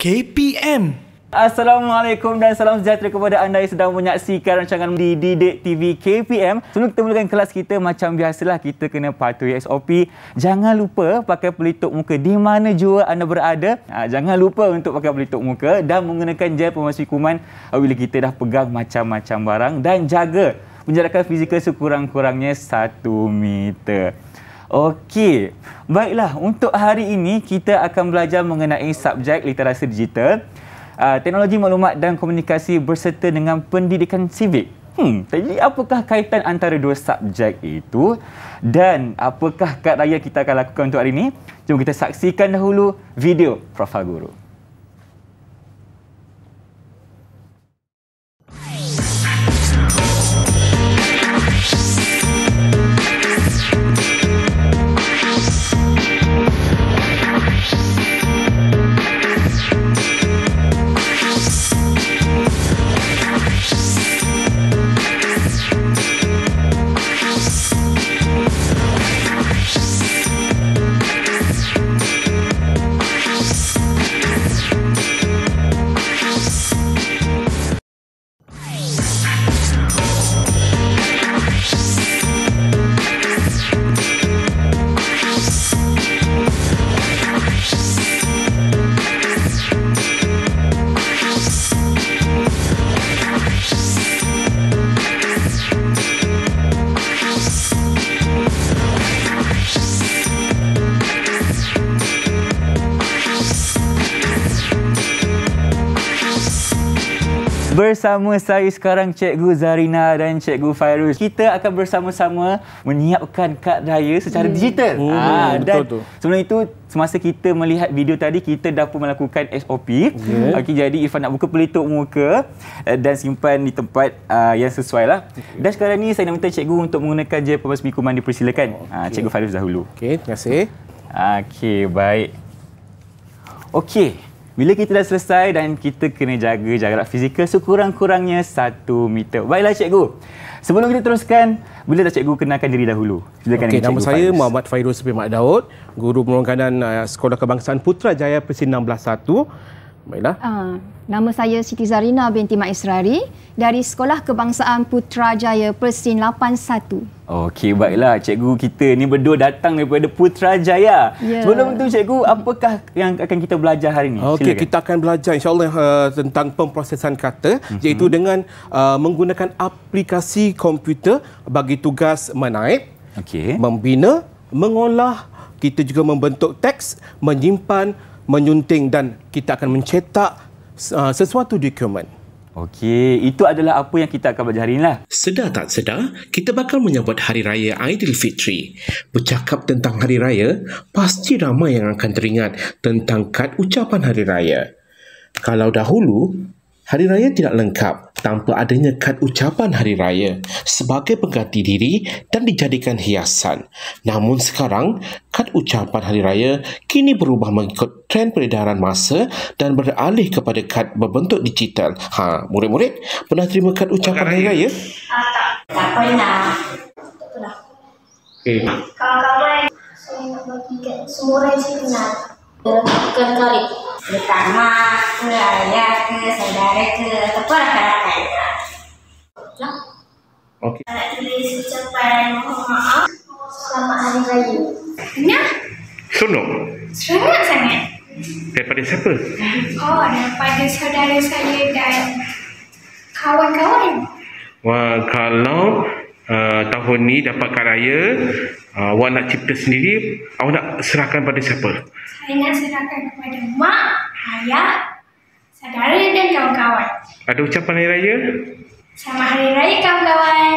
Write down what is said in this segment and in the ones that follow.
KPM. Assalamualaikum dan salam sejahtera kepada anda yang sedang menyaksikan rancangan di Didik TV KPM. Sebelum kita mulakan kelas kita, macam biasalah kita kena patuhi SOP. Jangan lupa pakai pelitup muka di mana jua anda berada. Ha, jangan lupa untuk pakai pelitup muka dan menggunakan gel pemasuk kuman bila kita dah pegang macam-macam barang. Dan jaga menjarakan fizikal sekurang-kurangnya 1 meter. Okey. Baiklah, untuk hari ini kita akan belajar mengenai subjek literasi digital, uh, teknologi maklumat dan komunikasi berserta dengan pendidikan civik. Hmm, jadi apakah kaitan antara dua subjek itu dan apakah kad raya kita akan lakukan untuk hari ini? Jom kita saksikan dahulu video Profil Guru. Bersama saya sekarang Cikgu Zarina dan Cikgu Fairuz. Kita akan bersama-sama menyiapkan kad raya secara hmm. digital. Oh, ha, dan betul tu. Sebelum itu semasa kita melihat video tadi kita dah pun melakukan SOP. Okey okay, jadi Irfan nak buka pelituk muka eh, dan simpan di tempat uh, yang sesuai lah. Okay. Dan sekarang ni saya nak minta cikgu untuk menggunakan gel pemas miku mandi persilakan. Ah, okay. Ha, cikgu Fairuz dahulu. Okay. terima kasih. Okay baik. Okey. Bila kita dah selesai dan kita kena jaga jarak fizikal sekurang-kurangnya satu meter. Baiklah cikgu. Sebelum kita teruskan, bila dah cikgu kenalkan diri dahulu? Silakan okay, nama saya Fais. Muhammad Fairuz Pemak Daud, guru pemerangkanan eh, Sekolah Kebangsaan Putrajaya Pesin 161. Baiklah. Uh, nama saya Siti Zarina binti Mak Israri dari Sekolah Kebangsaan Putrajaya Persin 81. Okey, baiklah. Cikgu kita ni berdua datang daripada Putrajaya. Yeah. Sebelum tu cikgu, apakah yang akan kita belajar hari ini? Okey, kita akan belajar insyaAllah uh, tentang pemprosesan kata mm-hmm. iaitu dengan uh, menggunakan aplikasi komputer bagi tugas menaip, okay. membina, mengolah, kita juga membentuk teks, menyimpan, menyunting dan kita akan mencetak uh, sesuatu dokumen. Okey, itu adalah apa yang kita akan belajar hari ini lah. Sedar tak sedar, kita bakal menyambut Hari Raya Aidilfitri. Bercakap tentang Hari Raya, pasti ramai yang akan teringat tentang kad ucapan Hari Raya. Kalau dahulu, Hari Raya tidak lengkap tanpa adanya kad ucapan hari raya sebagai pengganti diri dan dijadikan hiasan. Namun sekarang, kad ucapan hari raya kini berubah mengikut tren peredaran masa dan beralih kepada kad berbentuk digital. Ha, murid-murid, pernah terima kad ucapan hari raya? Ah, tak, tak pernah. Tak pernah. Okay. Kalau-kalau semua orang cakap ke tarik pertama ke ayah ke saudara ke ataupun rakan-rakan. Nah. Okey. Saya tulis ucapan mohon maaf selamat hari raya. Ya. Sunuk. Sunuk sangat. Daripada siapa? Oh, daripada saudara saya dan kawan-kawan. Wah, kalau Ah, tahun ni dapat kat raya uh, awak nak cipta sendiri awak nak serahkan pada siapa saya nak serahkan kepada mak ayah saudara dan kawan-kawan ada ucapan hari raya sama hari raya kawan-kawan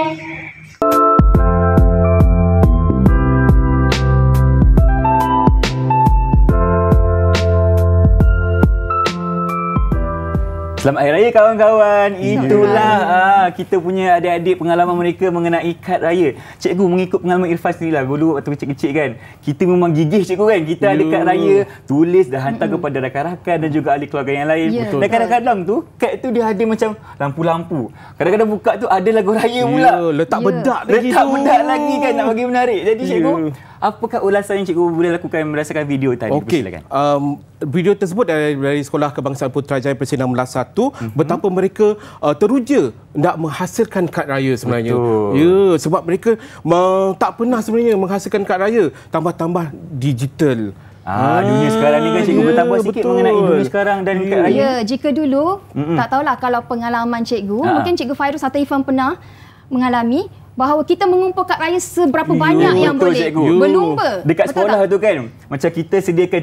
Selamat Hari Raya kawan-kawan. Itulah ah, kita punya adik-adik pengalaman mereka mengenai kad raya. Cikgu mengikut pengalaman Irfan sendiri lah. Dulu waktu kecil-kecil kan. Kita memang gigih cikgu kan. Kita yeah. ada kad raya tulis dan hantar hmm kepada rakan-rakan dan juga ahli keluarga yang lain. Yeah. Dan kadang-kadang tu kad tu dia ada macam lampu-lampu. Kadang-kadang buka tu ada lagu raya pula. Ya, letak yeah. bedak lagi Letak tu. bedak lagi kan nak bagi menarik. Jadi cikgu... Ya apakah ulasan yang cikgu boleh lakukan merasakan video tadi Okey, um, video tersebut dari, dari sekolah kebangsaan Putrajaya Presiden 16 1 mm-hmm. betapa mereka uh, teruja nak menghasilkan kad raya sebenarnya Betul. ya sebab mereka uh, tak pernah sebenarnya menghasilkan kad raya tambah-tambah digital Ah, dunia sekarang ni kan cikgu yeah, bertambah sikit betul. mengenai dunia sekarang dan yeah. kat raya. Ya, jika dulu, Mm-mm. tak tahulah kalau pengalaman cikgu, ha mungkin cikgu Fairuz atau Ifan pernah mengalami, bahawa kita mengumpul kat raya seberapa banyak yang betul, boleh cikgu. You. berlumba dekat betul sekolah tak? tu kan macam kita sediakan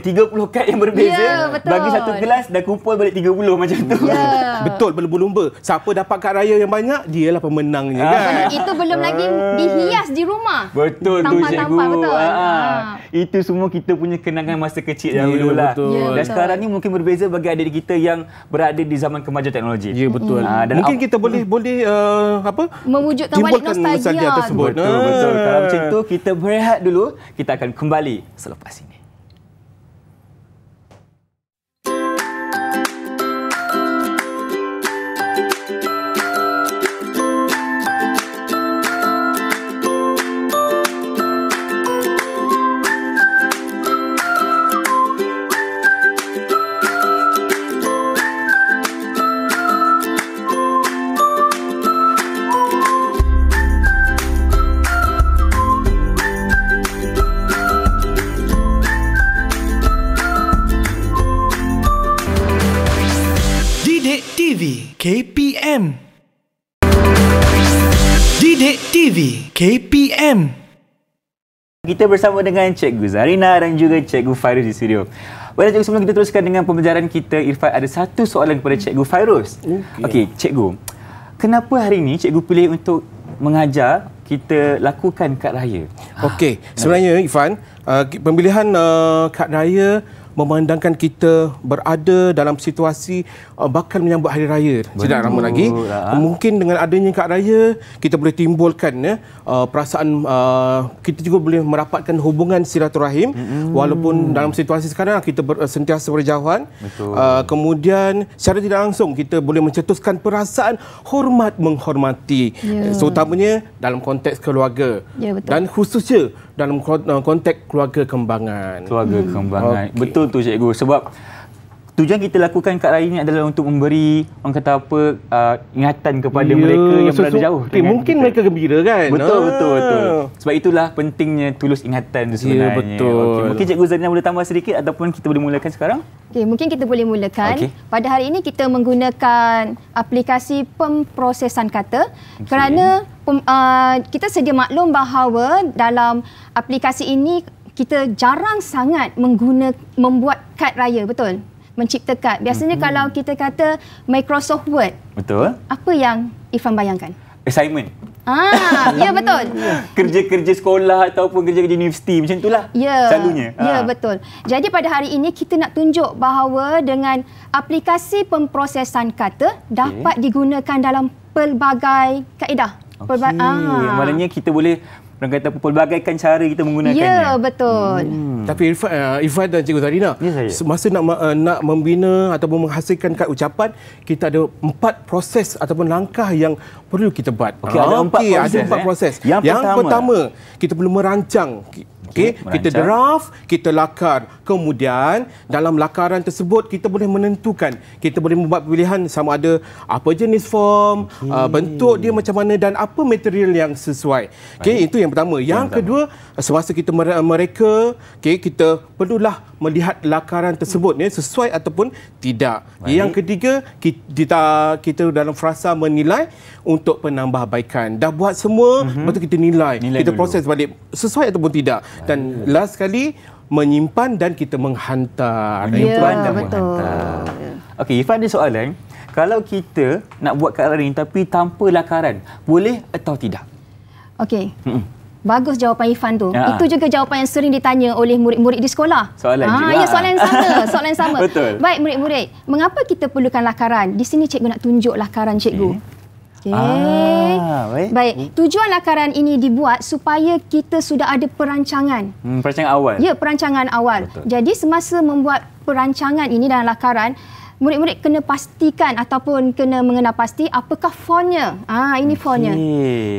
30 kad yang berbeza yeah, ya, bagi satu kelas dah kumpul balik 30 macam tu yeah. betul berlumba-lumba siapa dapat kad raya yang banyak dialah pemenangnya ah. kan itu belum lagi dihias di rumah betul tu cikgu betul. Ah, ah. Ah. itu semua kita punya kenangan masa kecil yeah, dahulu lah yeah, dan sekarang ni mungkin berbeza bagi adik kita yang berada di zaman kemajuan teknologi ya yeah, betul ah, mungkin kita boleh boleh uh, apa mewujudkan balik nostalgia pesan dia tersebut. Betul, betul. Kalau macam itu, kita berehat dulu. Kita akan kembali selepas ini. kita bersama dengan Cikgu Zarina dan juga Cikgu Fairuz di studio. Baiklah Cikgu, sebelum kita teruskan dengan pembelajaran kita, Irfan ada satu soalan kepada Cikgu Fairuz. Okey, okay, Cikgu. Kenapa hari ini Cikgu pilih untuk mengajar kita lakukan kad raya? Okey, sebenarnya Irfan, uh, pemilihan uh, kad raya memandangkan kita berada dalam situasi uh, bakal menyambut hari raya tidak lama lagi lah. mungkin dengan adanya kad raya kita boleh timbulkan ya uh, perasaan uh, kita juga boleh merapatkan hubungan silaturahim mm-hmm. walaupun dalam situasi sekarang kita ber, uh, sentiasa berjauhan uh, kemudian secara tidak langsung kita boleh mencetuskan perasaan hormat menghormati yeah. uh, seutamanya dalam konteks keluarga yeah, ya, dan khususnya dalam uh, konteks keluarga kembangan. Keluarga hmm. kembangan. Okay. Betul tu cikgu sebab tujuan kita lakukan kat raya ni adalah untuk memberi orang kata apa uh, ingatan kepada yeah. mereka yang so, berada so, jauh. Okay, mungkin kita. mereka gembira kan. Betul ah. betul betul. Sebab itulah pentingnya tulus ingatan tu ya, sebenarnya. Yeah, betul. Okay, mungkin Cikgu Zarina boleh tambah sedikit ataupun kita boleh mulakan sekarang? Okey, mungkin kita boleh mulakan. Okay. Pada hari ini kita menggunakan aplikasi pemprosesan kata okay. kerana pem, uh, kita sedia maklum bahawa dalam aplikasi ini kita jarang sangat menggunakan membuat kad raya betul mencipta kad. Biasanya hmm. kalau kita kata Microsoft Word. Betul. Apa yang Irfan bayangkan? Assignment. Ah, ya betul. Kerja-kerja sekolah ataupun kerja-kerja universiti macam itulah. Ya. Selalunya. Ya, ha. betul. Jadi pada hari ini kita nak tunjuk bahawa dengan aplikasi pemprosesan kata dapat digunakan dalam pelbagai kaedah. Okay. ah. Maknanya kita boleh Orang kata pelbagaikan cara kita menggunakannya. Ya, betul. Hmm. Tapi Irfan, uh, Irfan dan Cikgu Zarina, ya, masa nak uh, nak membina ataupun menghasilkan kad ucapan, kita ada empat proses ataupun langkah yang perlu kita buat. Okey, ada ah, empat proses. Ada empat eh? proses. Yang, yang pertama, pertama, kita perlu merancang Okay, kita draft kita lakar kemudian dalam lakaran tersebut kita boleh menentukan kita boleh membuat pilihan sama ada apa jenis form okay. uh, bentuk dia macam mana dan apa material yang sesuai Okay, itu yang pertama yang, yang kedua pertama. semasa kita mereka okay, kita perlulah melihat lakaran tersebut ya sesuai ataupun tidak Baik. yang ketiga kita kita dalam frasa menilai untuk penambahbaikan dah buat semua mm-hmm. lepas tu kita nilai, nilai kita dulu. proses balik sesuai ataupun tidak dan yeah. last sekali menyimpan dan kita menghantar ya, menyimpan yeah, dan betul. menghantar okey Ifan ada soalan kalau kita nak buat karan ini tapi tanpa lakaran boleh atau tidak okey Bagus jawapan Ifan tu. Ya. Itu juga jawapan yang sering ditanya oleh murid-murid di sekolah. Soalan ha, ya, soalan yang sama. Soalan yang sama. Betul. Baik, murid-murid. Mengapa kita perlukan lakaran? Di sini cikgu nak tunjuk lakaran cikgu. Okay. Okay. Ah, baik. baik. Tujuan lakaran ini dibuat supaya kita sudah ada perancangan. Hmm, perancangan awal. Ya, perancangan awal. Betul. Jadi semasa membuat perancangan ini dalam lakaran, murid-murid kena pastikan ataupun kena mengenal pasti apakah fontnya. Ah, ini okay. fontnya.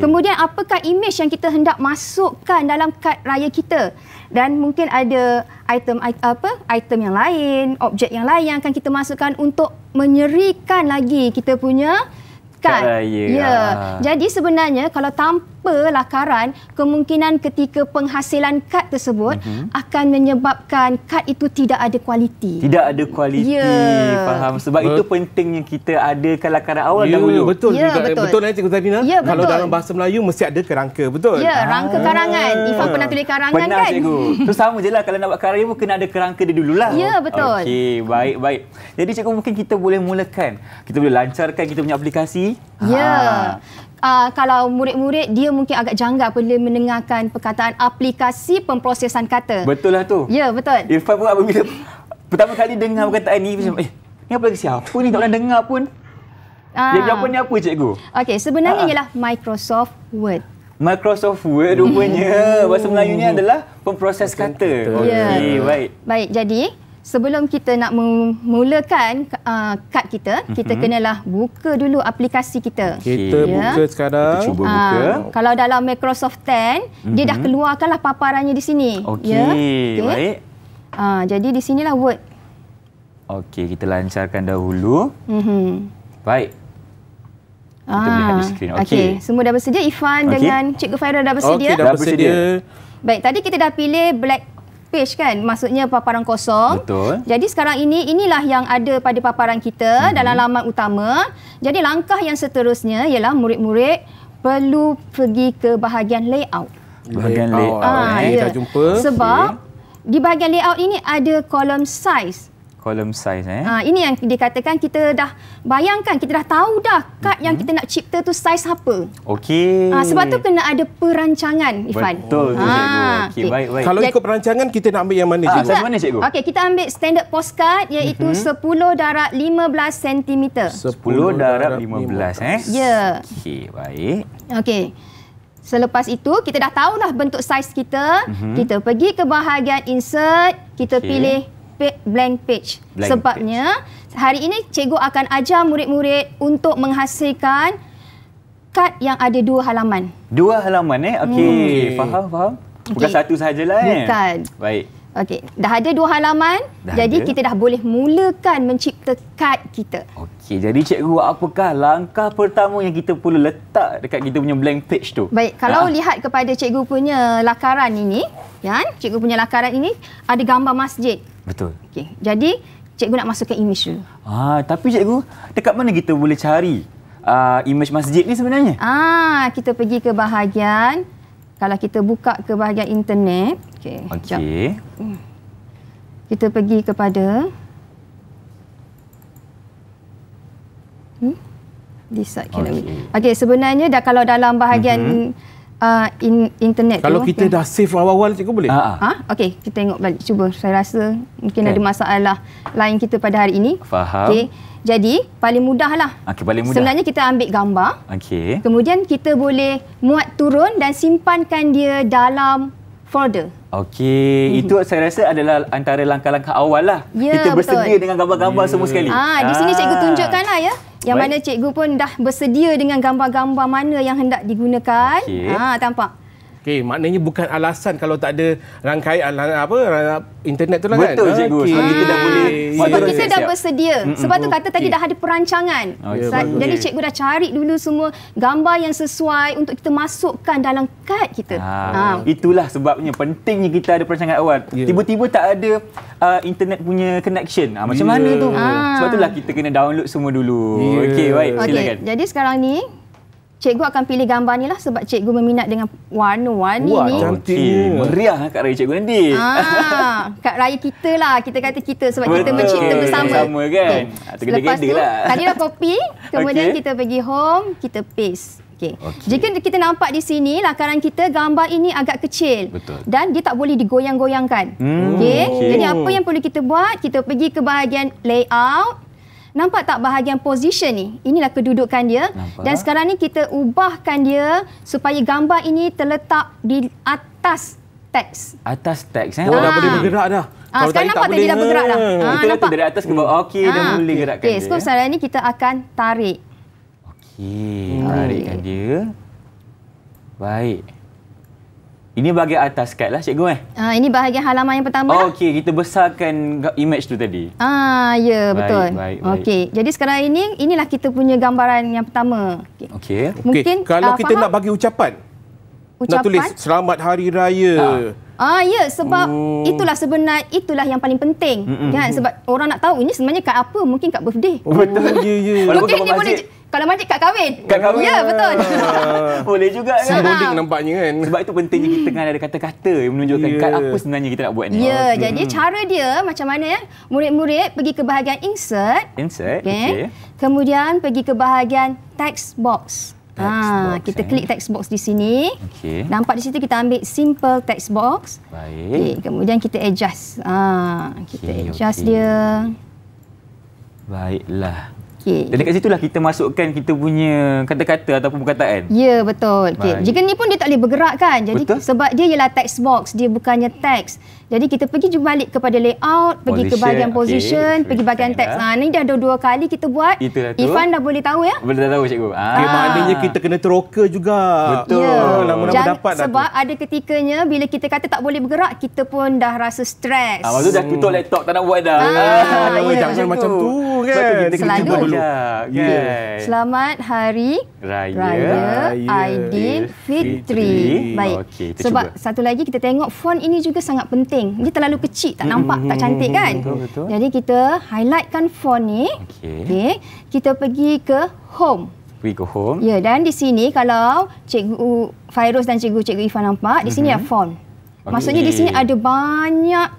Kemudian apakah imej yang kita hendak masukkan dalam kad raya kita? Dan mungkin ada item apa? Item yang lain, objek yang lain yang akan kita masukkan untuk menyerikan lagi kita punya kad. Ya. Yeah. Jadi sebenarnya kalau tanpa pelakaran kemungkinan ketika penghasilan kad tersebut mm-hmm. akan menyebabkan kad itu tidak ada kualiti tidak ada kualiti yeah. faham sebab betul. itu pentingnya kita ada kelakaran awal yeah. dahulu betul yeah, juga eh, betul betul eh, cikgu Zadina yeah, kalau dalam bahasa Melayu mesti ada kerangka betul ya yeah, ah. rangka karangan Ifan pernah tulis karangan pernah, kan cikgu. tu sama je lah kalau nak buat karya pun kena ada kerangka dia dululah ya yeah, betul okey baik baik jadi cikgu mungkin kita boleh mulakan kita boleh lancarkan kita punya aplikasi ya yeah uh, kalau murid-murid dia mungkin agak janggal apabila mendengarkan perkataan aplikasi pemprosesan kata. Betul lah tu. Ya, betul. Irfan pun apabila pertama kali dengar perkataan ni macam eh ni apa lagi siapa ni tak pernah dengar pun. Ah. Dia jawapan ni apa cikgu? Okey, sebenarnya ah. ialah Microsoft Word. Microsoft Word rupanya hmm. bahasa Melayu Melayunya adalah pemproses kata. Ya. Okey, yeah. baik. Baik, jadi sebelum kita nak memulakan uh, kad kita, mm-hmm. kita mhm. kenalah buka dulu aplikasi kita. Kita yeah. buka ya. sekarang. Kita cuba uh, buka. Kalau dalam Microsoft 10, mm-hmm. dia dah mhm. keluarkanlah paparannya di sini. Okey, yeah. okay. baik. Uh, jadi di sinilah Word. Okey, kita lancarkan dahulu. Mm-hmm. Baik. Kita ah, melihat di skrin. Okey. Okay. Semua dah bersedia. Ifan okay. dengan Cikgu Fairah dah bersedia. Okey, dah, bersedia. Baik, tadi kita dah pilih black page kan maksudnya paparan kosong betul jadi sekarang ini inilah yang ada pada paparan kita mm-hmm. dalam laman utama jadi langkah yang seterusnya ialah murid-murid perlu pergi ke bahagian layout bahagian layout ah, eh. ya. kita jumpa sebab okay. di bahagian layout ini ada kolom size kolom size eh. Ha, ini yang dikatakan kita dah bayangkan kita dah tahu dah kad mm -hmm. yang mm-hmm. kita nak cipta tu size apa. Okey. Ha, sebab tu kena ada perancangan Ifan. Betul tu ha. cikgu. Okey okay. baik baik. Kalau ikut perancangan kita nak ambil yang mana cikgu? Size mana cikgu? Okey kita ambil standard postcard iaitu mm -hmm. 10 darab 15 cm. 10, 10 darab 15, 15 eh. Ya. Yeah. Okey baik. Okey. Selepas itu kita dah tahu tahulah bentuk saiz kita. Mm -hmm. Kita pergi ke bahagian insert, kita okay. pilih blank page. Blank Sebabnya page. hari ini cikgu akan ajar murid-murid untuk menghasilkan kad yang ada dua halaman. Dua halaman eh? Okey, hmm. faham, faham. Bukan satu sahajalah eh? Bukan. Baik. Okey, dah ada dua halaman. Dah jadi ada. kita dah boleh mulakan mencipta kad kita. Okey, jadi cikgu apakah langkah pertama yang kita perlu letak dekat kita punya blank page tu? Baik, kalau ha? lihat kepada cikgu punya lakaran ini, kan? Cikgu punya lakaran ini ada gambar masjid. Betul. Okey. Jadi cikgu nak masukkan image dulu. Ah, tapi cikgu, dekat mana kita boleh cari uh, image masjid ni sebenarnya? Ah, kita pergi ke bahagian kalau kita buka ke bahagian internet. Okey. Okey. Hmm. Kita pergi kepada hmm? this side. Okey. Okay, sebenarnya dah kalau dalam bahagian mm-hmm uh, in, internet kalau tu. kita okay. dah save awal-awal cikgu boleh? Ha. ha? Okey, kita tengok balik cuba. Saya rasa mungkin okay. ada masalah lain kita pada hari ini. Faham. Okey. Jadi, paling mudahlah. Okey, paling mudah. Sebenarnya kita ambil gambar. Okey. Kemudian kita boleh muat turun dan simpankan dia dalam folder. Okey, mm-hmm. itu saya rasa adalah antara langkah-langkah awal lah. Yeah, kita bersedia betul. dengan gambar-gambar yeah. semua sekali. Ah, ha, di sini cikgu tunjukkanlah ya. Yang Baik. mana cikgu pun dah bersedia dengan gambar-gambar mana yang hendak digunakan. Okay. Ha, ah, tampak. Okey, maknanya bukan alasan kalau tak ada rangkaian lang, apa internet tu lah kan. Betul cikgu. Okay. Sebab kita dah boleh sebab yeah. kita dah bersedia. Sebab tu kata tadi okay. dah ada perancangan. Oh, yeah, Jadi okay. cikgu dah cari dulu semua gambar yang sesuai untuk kita masukkan dalam kad kita. Ah. Ah. Itulah sebabnya pentingnya kita ada perancangan awal. Yeah. Tiba-tiba tak ada uh, internet punya connection. Ah, macam yeah. mana tu? Ah. Sebab lah kita kena download semua dulu. Yeah. Okey, baik. Silakan. Jadi sekarang ni Cikgu akan pilih gambar ni lah sebab cikgu berminat dengan warna warna ni. Cantik. Meriah lah Kak Raya cikgu nanti. Ah, Kak Raya kita lah. Kita kata kita sebab Betul. kita mencipta bersama. Betul. Sama kan. Okay. Ah, Tergeda-geda lah. Tadi dah copy. Kemudian okay. kita pergi home. Kita paste. Okay. Okay. Jika kita nampak di sini, lakaran kita gambar ini agak kecil Betul. dan dia tak boleh digoyang-goyangkan. Hmm. Okay. Okay. Jadi apa yang perlu kita buat, kita pergi ke bahagian layout, Nampak tak bahagian position ni? Inilah kedudukan dia. Nampak. Dan sekarang ni kita ubahkan dia supaya gambar ini terletak di atas teks. Atas teks. Eh? Oh, ha. dah ah. boleh bergerak dah. Ha, Kalau sekarang nampak tak dia dah bergerak dah. Ha, hmm, ah, Itu nampak. Dari atas ke bawah. Okey, ha. dah boleh gerakkan okay, dia. Sekarang, sekarang ni kita akan tarik. Okey, tarikkan dia. Baik. Ini bahagian atas kad lah cikgu eh? Uh, ini bahagian halaman yang pertama oh, Okey, kita besarkan image tu tadi. Ah, ya yeah, betul. Baik, baik. Okey, jadi sekarang ini, inilah kita punya gambaran yang pertama. Okey. Okay. Mungkin kalau uh, kita faham? nak bagi ucapan. Ucapan? Nak tulis selamat hari raya. Ha. Ah, ya yeah, sebab hmm. itulah sebenar, itulah yang paling penting. Mm -mm. Kan? Sebab orang nak tahu ini sebenarnya kad apa, mungkin kad birthday. Oh, betul, oh, ya, ya. Yeah, yeah. Walaupun okay, masjid. Boleh... Kalau mandi kat kahwin. Kat kahwin. Ya, betul. Boleh juga kan. Simbolik nampaknya kan. Sebab itu pentingnya kita tengah ada kata-kata yang menunjukkan yeah. apa sebenarnya kita nak buat ni. Ya, yeah, hmm. okay. jadi cara dia macam mana ya. Murid-murid pergi ke bahagian insert. Insert, okay. okay. Kemudian pergi ke bahagian text box. Text ha, box, kita eh. klik text box di sini. Okay. Nampak di situ kita ambil simple text box. Baik. Okay. Kemudian kita adjust. Ha, kita okay, adjust okay. dia. Baiklah. Okay. Dan dekat situlah kita masukkan kita punya kata-kata ataupun perkataan. Ya, yeah, betul. Okay. Jika ni pun dia tak boleh bergerak kan. Jadi betul? sebab dia ialah text box, dia bukannya text. Jadi kita pergi jumpa balik kepada layout, position, pergi ke bahagian okay. position, pergi bahagian text. Ha, ni dah dua-dua kali kita buat. Itulah tu. dah boleh tahu ya. Boleh tahu cikgu. Ha. Ah. Okay, maknanya kita kena teroka juga. Betul. Ya. Ah, lama-lama yeah. dapat Sebab tu. ada ketikanya bila kita kata tak boleh bergerak, kita pun dah rasa stres. Ha, ah, waktu dah tutup hmm. laptop tak nak buat dah. Ha, ha, ya, jangan cikgu. Ya, macam tu kan. Sebab kita Selalu. dulu. Ya, yeah. Selamat kan. hari Raya, Raya. Raya. Aidil Fitri. Baik. Okay, sebab cuba. satu lagi kita tengok font ini juga sangat penting penting. Dia terlalu kecil, tak hmm, nampak, tak hmm, cantik hmm, kan? Betul, betul. Jadi kita highlightkan font ni. Okey. Okay. Kita pergi ke home. Pergi ke home. Ya, dan di sini kalau Cikgu Fairuz dan Cikgu Cikgu Ifan nampak, di sini mm -hmm. ada font. Okay. Maksudnya di sini ada banyak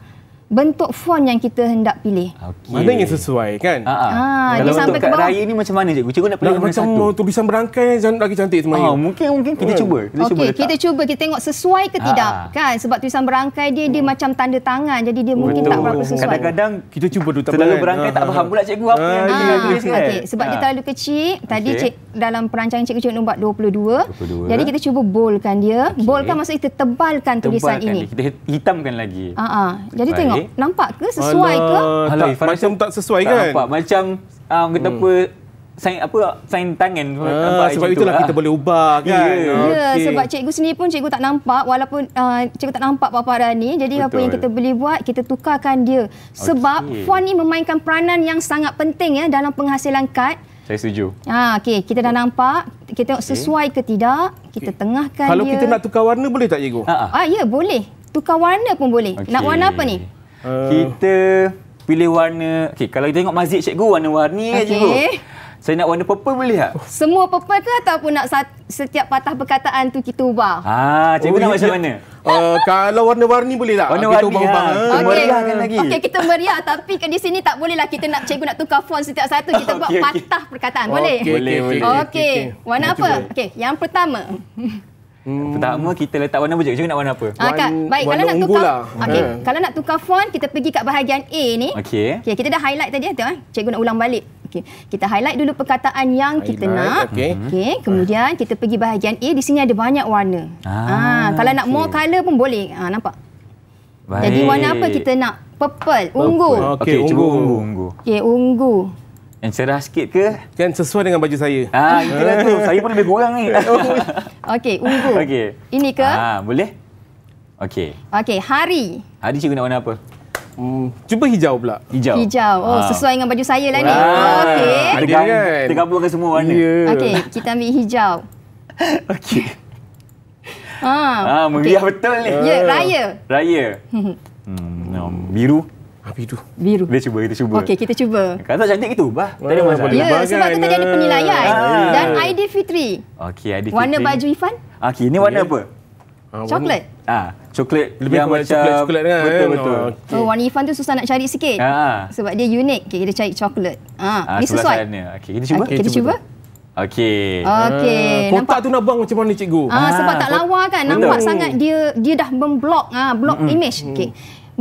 bentuk font yang kita hendak pilih. Okay. Mana yang sesuai kan? Ha. Kalau untuk kat raya ni macam mana cikgu? Cikgu nak pilih macam satu. Macam tulisan berangkai yang lagi cantik sebenarnya. Ha, mungkin mungkin kita hmm. cuba. Kita okay, cuba kita cuba kita tengok sesuai ke Ha-ha. kan? Sebab tulisan berangkai dia dia hmm. macam tanda tangan jadi dia mungkin Betul. tak berapa sesuai. Kadang-kadang kita cuba dulu tak terlalu kan? berangkai ha tak faham pula cikgu apa Ha-ha. dia ya. tulis kan. sebab dia terlalu kecil tadi okay. dalam perancangan cikgu cikgu nombor 22. 22. Jadi kita cuba bolkan dia. Okay. Bolkan maksud kita tebalkan, tebalkan tulisan ini. Kita hitamkan lagi. Ha Jadi tengok Nampak ke sesuai Alah. ke? Alah, macam tak sesuai tak kan? Nampak. Macam um, kita hmm. apa sign apa sign tangan ah, sebab itulah ah. kita boleh ubah kan. Ya, yeah. Ya. yeah, ya, sebab cikgu sendiri pun cikgu tak nampak walaupun uh, cikgu tak nampak apa paparan ni. Jadi Betul. apa yang kita boleh buat kita tukarkan dia. Sebab okay. ni memainkan peranan yang sangat penting ya dalam penghasilan kad. Saya setuju. Ha ah, okey, kita dah nampak kita tengok sesuai ke tidak. Kita okay. tengahkan Kalau dia. Kalau kita nak tukar warna boleh tak cikgu? Ah, ah ya boleh. Tukar warna pun boleh. Okay. Nak warna apa ni? Uh. kita pilih warna okey kalau kita tengok masjid cikgu warna-warni okay. cikgu saya nak warna purple boleh tak? Oh. Semua purple ke ataupun nak sat- setiap patah perkataan tu kita ubah? Ha, ah, cikgu oh, nak ya, macam ya. mana? Uh, kalau warna-warni boleh tak? Warna kita ubah-ubah. Ubah. Ha, okay. Meriah kan lagi. Okey, kita meriah tapi di sini tak boleh lah kita nak cikgu nak tukar font setiap satu kita buat okay, patah perkataan. Boleh? Okay, boleh, okay, boleh. Okey, okay. okay. warna apa? Okey, yang pertama. Hmm. Pertama kita letak warna apa je? Kita nak warna apa? Ah, kat, baik, kalau nak tukar, lah. okay, yeah. Hmm. kalau nak tukar font, kita pergi kat bahagian A ni. Okey. okay kita dah highlight tadi, tengok. Eh. Cikgu nak ulang balik. Okay. Kita highlight dulu perkataan yang highlight, kita nak. Okay. Hmm. okay. Kemudian kita pergi bahagian A. Di sini ada banyak warna. Ah, ah kalau nak okay. more color pun boleh. Ah, nampak? Baik. Jadi warna apa kita nak? Purple, ungu. Okey, okay ungu. ungu. ungu. Okey, ungu. Yang cerah sikit ke? Kan sesuai dengan baju saya. Ah, itulah tu. Saya pun lebih kurang ni. Oh. Okey, ungu. Okey. Ini ke? Ah, boleh. Okey. Okey, hari. Hari cikgu nak warna apa? Hmm, cuba hijau pula. Hijau. Hijau. Oh, ah. sesuai dengan baju saya lah ni. Okey. Ada Tergabungkan semua warna. Yeah. Okey, kita ambil hijau. Okey. Ah, ah meriah betul ni. Ya, yeah, raya. Raya. hmm, biru. Ah, biru. Biru. Kita cuba, kita cuba. Okey, kita cuba. Kalau tak cantik itu, bah. Ya, tak ada masalah. Ya, sebab kita jadi penilaian. Dan ID Fitri. Okey, ID Fitri. Warna baju Ifan. Okey, ini warna apa? Ah, coklat. Ah, coklat lebih yang macam coklat, coklat kan? Betul betul. Okay. Oh, warna Ifan tu susah nak cari sikit. Ah. Sebab dia unik. Okay, kita cari coklat. Ah, ah ni sesuai. Okey, kita cuba. kita cuba. Okey. Okey. Ah, kotak tu nak buang macam mana cikgu? Ah, sebab ah, tak lawa kan. Nampak betul. sangat dia dia dah memblok ah, blok mm -mm. image. Okey.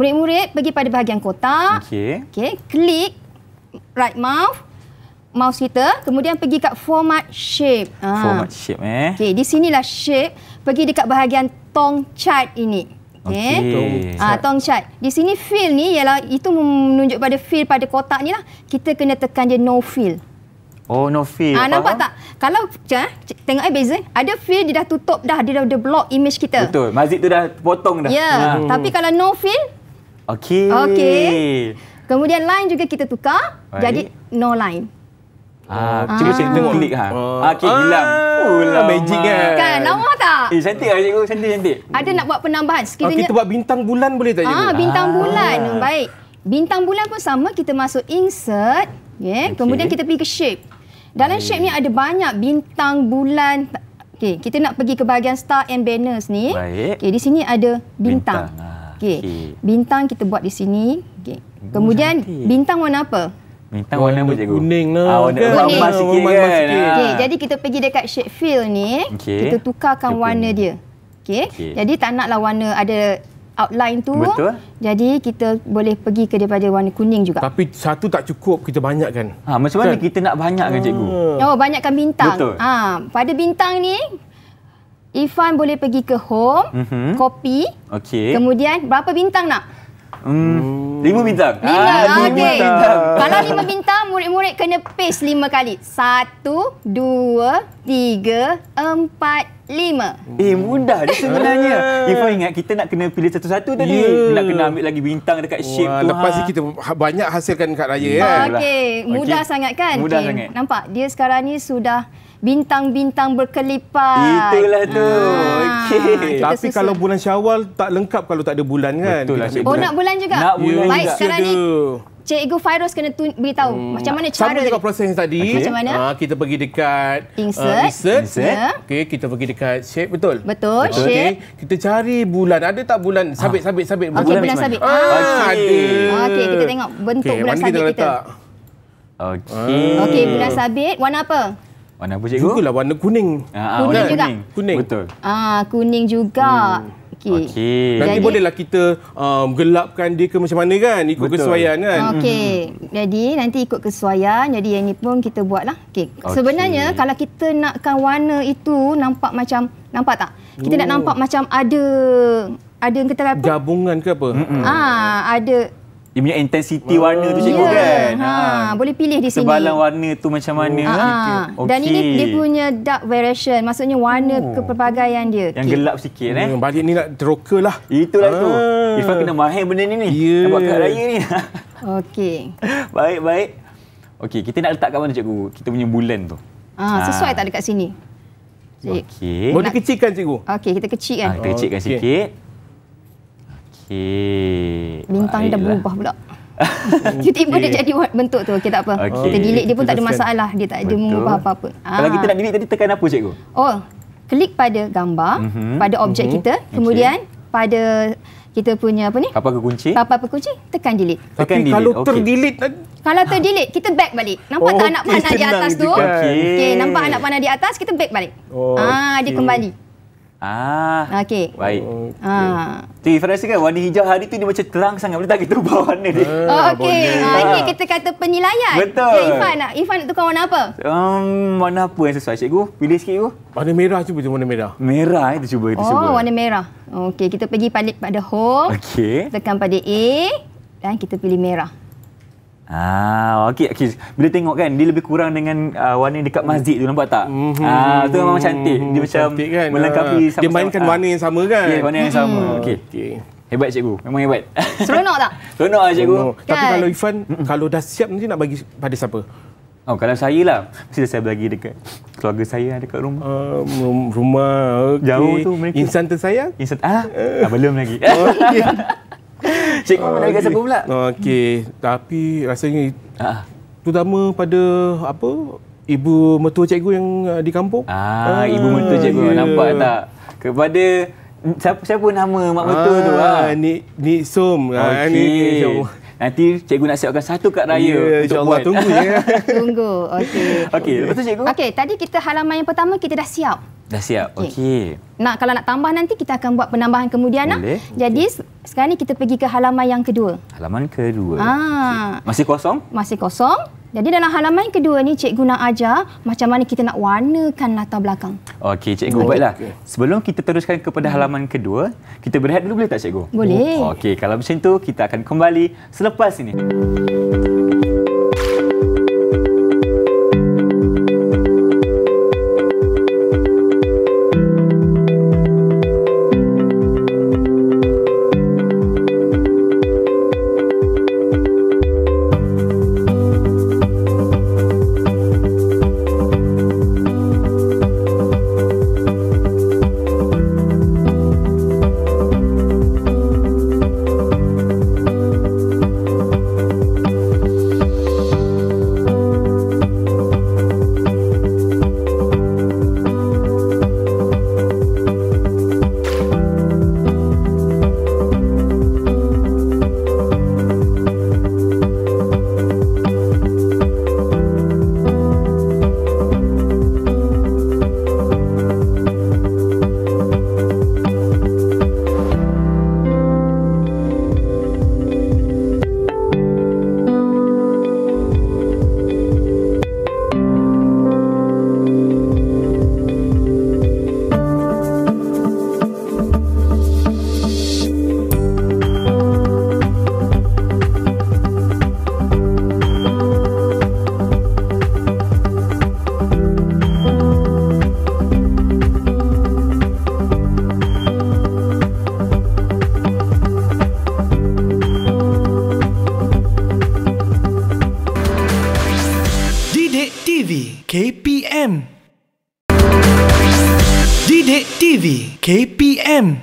Murid-murid pergi pada bahagian kotak. Okey. Okey, klik right mouse mouse kita, kemudian pergi kat format shape. Ha. Format shape eh. Okey, di sinilah shape, pergi dekat bahagian tong chart ini. Okey. Ah, okay. Ha, tong chart. Di sini fill ni ialah itu menunjuk pada fill pada kotak ni lah. Kita kena tekan je no fill. Oh, no fill. Ah, nampak tak? Kalau cah, eh, tengok eh beza. Ada fill dia dah tutup dah, dia dah, dah block image kita. Betul. Mazik tu dah potong dah. Ya. Yeah. Hmm. Tapi kalau no fill, Okey. Okey. Kemudian line juga kita tukar. Baik. Jadi no line. Ah, cuba ah. cerita ah. klik ha. Ah, okay, ah, hilang. Ah. Oh, hilang magic eh. kan. Kan, lawa tak? Eh, cantik lah cikgu, cantik cantik. Ada nak buat penambahan sekiranya. Oh, kita buat bintang bulan boleh tak cikgu? Ah, bintang ah. bulan. Baik. Bintang bulan pun sama, kita masuk insert. Yeah. Okay. Kemudian kita pergi ke shape. Dalam Baik. shape ni ada banyak bintang bulan. Okey. kita nak pergi ke bahagian star and banners ni. Baik. Okay, di sini ada bintang. bintang. Okey. Okay. Bintang kita buat di sini. Okey. Kemudian oh, bintang warna apa? Bintang warna apa cikgu? Kuning lah. Ah, warna kuning. Warna sikit kan. Ah. Okey. Jadi kita pergi dekat shape fill ni. Okay. Kita tukarkan Jepun. warna dia. Okey. Okay. Jadi tak naklah warna ada outline tu. Betul. Jadi kita boleh pergi ke daripada warna kuning juga. Tapi satu tak cukup kita banyakkan. Ha, macam mana kan? kita nak banyakkan cikgu? Ah. Oh, banyakkan bintang. Betul. Ha, pada bintang ni Ifan boleh pergi ke home, mm-hmm. kopi. Okay. Kemudian berapa bintang nak? Hmm. Lima bintang. Lima, ah, lima okay. bintang. Kalau lima bintang, murid-murid kena paste lima kali. Satu, dua, tiga, empat, lima. Eh, mudah dia sebenarnya. Ah. Ifan ingat kita nak kena pilih satu-satu tadi. Yeah. Nak kena ambil lagi bintang dekat Wah, shape tu. Lepas ni ha. kita banyak hasilkan kat raya. Okay, ah, kan? mudah okay. sangat kan? Mudah okay. sangat. Nampak? Dia sekarang ni sudah bintang-bintang berkelipat. Itulah tu. Ah, okey. Tapi susun. kalau bulan Syawal tak lengkap kalau tak ada bulan kan. Betul lah. Oh nak bulan juga. Nak bulan. Baik juga. sekarang ni. Cikgu Fairuz kena tu, beritahu hmm. macam mana cara Sama juga tadi. proses tadi. Okay. Macam mana? Uh, kita pergi dekat insert. Uh, insert. insert. Yeah. Okey, kita pergi dekat shape betul. Betul. betul. Okey, kita cari bulan. Ada tak bulan? Sabit, ah. sabit, sabit. Okay, bulan, bulan sabit. Ah, okay. ada. Okey, kita tengok bentuk okay, bulan sabit kita. kita. Okey. Okey, bulan sabit. Warna apa? Warna apa cikgu? Jugalah warna kuning. Ah, ah kuning warna juga. Kuning. Betul. Ah, kuning juga. Hmm. Okey. Okay. Jadi bolehlah kita um, gelapkan dia ke macam mana kan ikut Betul. kesuaian kan. Ah, okey. Mm-hmm. Jadi nanti ikut kesuaian. Jadi yang ni pun kita buatlah. Okey. Okay. Sebenarnya kalau kita nakkan warna itu nampak macam nampak tak? Kita oh. nak nampak macam ada ada yang kita apa? Gabungan ke apa? Mm-mm. Ah, ada dia punya intensity wow. warna tu cikgu yeah. kan. Ha. ha boleh pilih di sini. Sebalang warna tu macam mana? Oh, ah, ha. Ah. okay. Dan ini dia punya dark variation. Maksudnya warna oh. kepelbagaian dia. Yang okay. gelap sikit eh? hmm. eh. Balik ni nak teroka lah. Itulah ha. tu. Irfan kena mahir benda ni ni. Yeah. Nak buat kat raya ni. Okey. baik baik. Okey, kita nak letak kat mana cikgu? Kita punya bulan tu. Ha, ha. sesuai tak dekat sini? Okey. Boleh kecilkan cikgu. Okey, kita kecilkan. Ha, kita kecilkan okay. sikit. Okey. Bintang dah berubah pula. Jadi tiba okay. dia jadi bentuk tu. Okey tak apa. Okay. Kita delete dia pun Teruskan. tak ada masalah. Dia tak ada mengubah apa-apa. Kalau ah. kita nak delete tadi tekan apa cikgu? Oh. Klik pada gambar, mm-hmm. pada objek mm-hmm. kita, kemudian okay. pada kita punya apa ni? Kapal kekunci. Kapal kekunci, tekan delete. Tapi delete. kalau terdelete okay. Kalau terdelete, kita back balik. Nampak oh, tak okay. anak panah di atas tu? Okey, okay, nampak anak panah di atas, kita back balik. Oh, ah, okay. dia kembali. Ah. Okey. Baik. Okay. Ah. Tu Ifrah kan warna hijau hari tu ni macam terang sangat. Boleh tak kita ubah warna dia? Ah, oh, okey. Ah, ah, ini kita kata penilaian. Betul. Okay, Ifan nak, Ifan nak tukar warna apa? Um, warna apa yang sesuai cikgu? Pilih sikit cikgu. Warna merah cuba warna merah. Merah eh, kita cuba. Kita oh, cuba. warna merah. Okey, kita pergi palit pada home. Okey. Tekan pada A. Dan kita pilih merah. Ah, okey okey. Bila tengok kan dia lebih kurang dengan uh, warna dekat masjid tu nampak tak? Mm-hmm. Ah, tu memang cantik. Dia macam cantik kan? Ah. melengkapi uh, sama Dia mainkan ah. warna yang sama kan? Ya, yeah, warna yang sama. Hmm. Okey. Okey. Hebat cikgu. Memang hebat. Seronok tak? Seronok lah cikgu. Seronok. Tapi kan? kalau Ifan, kalau dah siap nanti nak bagi pada siapa? Oh, kalau saya lah. Mesti saya bagi dekat keluarga saya dekat rumah. Uh, rumah. Okay. Jauh tu mereka. Insan tersayang? Insan, ah, uh. ah, belum lagi. okay. Cik uh, menarik okay. siapa pula? Uh, Okey, hmm. tapi rasanya uh. terutama pada apa ibu mertua cikgu yang uh, di kampung. Ah, uh, ibu mertua ah, cikgu yeah. nampak tak? Kepada siapa, siapa nama mak mertua ah, tu? Ah. Ha? Ni, ni Som. Ah, okay. Ha, ni, Nanti cikgu nak siapkan satu kad raya yeah, untuk buat. Buat. Tunggu, ya, Tunggu je. Tunggu. Okey. Okey, lepas tu cikgu. Okey, tadi kita halaman yang pertama kita dah siap. Dah siap. Okey. Okay. Nak kalau nak tambah nanti kita akan buat penambahan kemudian Boleh. Lah. Jadi sekarang ni kita pergi ke halaman yang kedua. Halaman kedua. Ah. Masih kosong? Masih kosong. Jadi dalam halaman kedua ni cikgu nak ajar macam mana kita nak warnakan latar belakang. Okey cikgu okay. baiklah. Sebelum kita teruskan kepada hmm. halaman kedua, kita berehat dulu boleh tak cikgu? Boleh. Okey kalau macam tu kita akan kembali selepas ini. Hmm. JPM.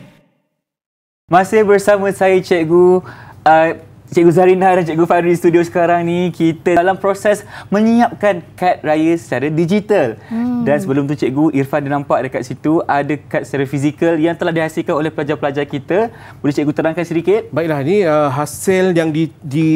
Masih bersama saya Cikgu uh, Cikgu Zarina dan Cikgu Fahri di studio sekarang ni kita dalam proses menyiapkan kad raya secara digital. Hmm. Dan sebelum tu Cikgu Irfan dia nampak dekat situ ada kad secara fizikal yang telah dihasilkan oleh pelajar-pelajar kita. Boleh Cikgu terangkan sedikit? Baiklah ni uh, hasil yang di, di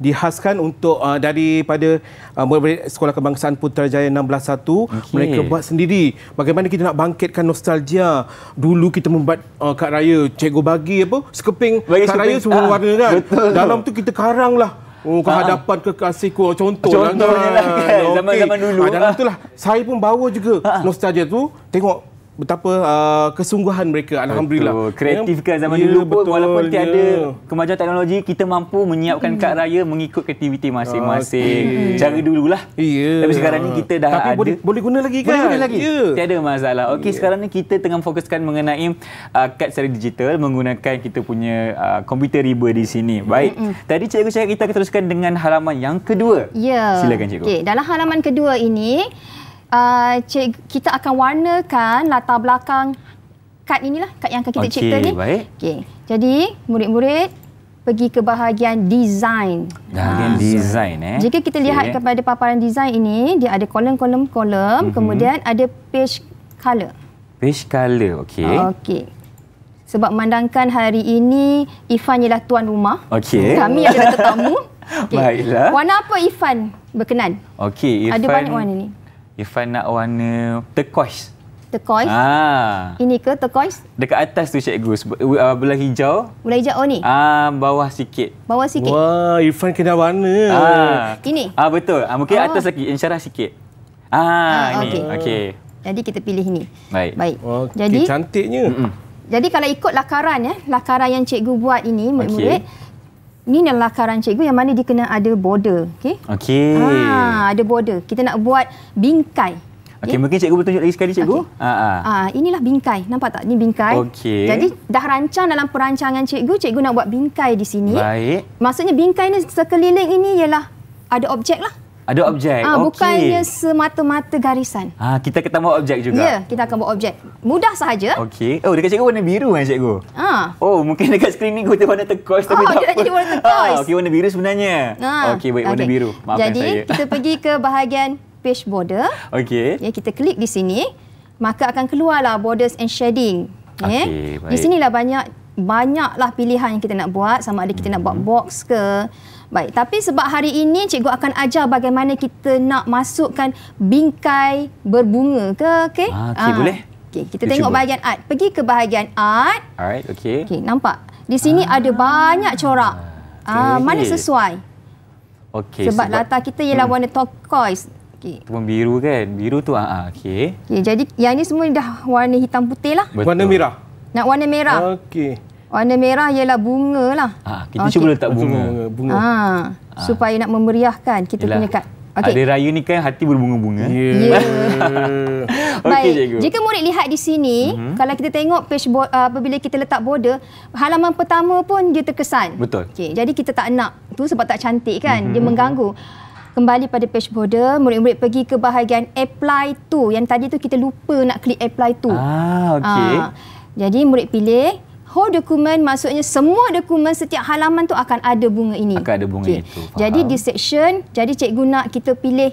dihaskan untuk uh, daripada uh, Sekolah Kebangsaan Putrajaya 16-1 okay. mereka buat sendiri bagaimana kita nak bangkitkan nostalgia dulu kita membuat uh, kat raya cikgu bagi apa sekeping bagi kat sekeping. raya semua ah, warna kan dalam tu kita karang lah Oh, ah. kehadapan ha. kekasihku contoh contohnya lah kan, kan? Okay. zaman-zaman dulu ha, dalam ah. itulah saya pun bawa juga ha. nostalgia tu tengok betapa uh, kesungguhan mereka alhamdulillah betul. kreatif ke zaman yeah, dulu pun walaupun yeah. tiada ya. kemajuan teknologi kita mampu menyiapkan mm. kad raya mengikut kreativiti masing-masing ah, okay. cara dululah yeah. tapi sekarang ni kita dah tapi ada boleh, boleh guna lagi kan boleh guna lagi yeah. tiada masalah okey yeah. sekarang ni kita tengah fokuskan mengenai uh, kad secara digital menggunakan kita punya uh, komputer uh, riba di sini baik Mm-mm. Hmm. tadi cikgu cakap kita teruskan dengan halaman yang kedua ya yeah. silakan cikgu okey dalam halaman kedua ini uh, cik, kita akan warnakan latar belakang kad inilah, kad yang akan kita okay, cipta ni. Baik. Okay. Jadi, murid-murid pergi ke bahagian design. Bahagian ha. design eh. Jika kita okay. lihat kepada paparan design ini, dia ada kolom-kolom, kolom, mm-hmm. kemudian ada page color. Page color, okey. Okey. Sebab mandangkan hari ini Ifan ialah tuan rumah. Okey. Kami adalah tetamu. Okay. Baiklah. Warna apa Ifan berkenan? Okey, Ifan. Ada banyak warna ni. Ifan nak warna turquoise. Turquoise? Ah. Ini ke turquoise? Dekat atas tu Cikgu, uh, ah, bola hijau. Belah hijau oh, ni? Ah, bawah sikit. Bawah sikit? Wah, Ifan kena warna. Ah. Ini? Ah, betul. Ah, mungkin oh. atas lagi, insyarah sikit. Ah, ah ini. Okay. okay. Jadi kita pilih ini. Baik. Baik. Okay, Jadi cantiknya. Mm -mm. Jadi kalau ikut lakaran ya, lakaran yang cikgu buat ini murid-murid okay ni ni lakaran cikgu yang mana dia kena ada border okey okey ha ada border kita nak buat bingkai okey okay, mungkin cikgu boleh tunjuk lagi sekali cikgu ha okay. Ah, ah. ah inilah bingkai nampak tak Ini bingkai okay. jadi dah rancang dalam perancangan cikgu cikgu nak buat bingkai di sini baik maksudnya bingkai ni sekeliling ini ialah ada objek lah ada objek. Ah, okay. Bukannya semata-mata garisan. Ah, kita akan tambah objek juga. Ya, kita akan buat objek. Mudah sahaja. Okey. Oh, dekat cikgu warna biru kan cikgu? Ah. Oh, mungkin dekat skrin ni kita warna turquoise tapi oh, tak apa. jadi warna ah, turquoise. Ah, Okey, warna biru sebenarnya. Ah. Okey, baik. Warna biru. Maafkan jadi, saya. Jadi, kita pergi ke bahagian page border. Okey. Ya, kita klik di sini. Maka akan keluarlah borders and shading. Ya. Okey, ya. baik. Di sinilah banyak banyaklah pilihan yang kita nak buat. Sama ada kita hmm. nak buat hmm. box ke, Baik, tapi sebab hari ini cikgu akan ajar bagaimana kita nak masukkan bingkai berbunga ke, okey? Ah, okey, ah. boleh. Okey, kita you tengok cuba. bahagian art. Pergi ke bahagian art. Alright, okey. Okey, nampak? Di sini ah. ada banyak corak. Okay. Ah, ah mana sesuai? Okey. Sebab, sebab latar kita ialah hmm. warna turquoise. Okey. Warna biru kan? Biru tu ah, ah okey. Okey, jadi yang ini semua dah warna hitam putih lah. Betul. Warna merah. Nak warna merah. Okey. Warna merah ialah bunga lah. Ha, kita okay. cuba letak bunga. bunga. Ha, ha. Supaya nak memeriahkan kita Yelah. punya kad. Okay. Hari raya ni kan hati berbunga-bunga. Ya. Yeah. Yeah. okay, Baik. Cikgu. Jika murid lihat di sini, mm-hmm. kalau kita tengok page board, uh, apabila kita letak border, halaman pertama pun dia terkesan. Betul. Okay. Jadi kita tak nak tu sebab tak cantik kan. Mm-hmm. Dia mhm. mengganggu. Kembali pada page border, murid-murid pergi ke bahagian apply to. Yang tadi tu kita lupa nak klik apply to. Ah, okay. Ha. Jadi murid pilih whole dokumen, maksudnya semua dokumen setiap halaman tu akan ada bunga ini. Akan ada bunga okay. itu. Faham. Jadi di section, jadi cikgu nak kita pilih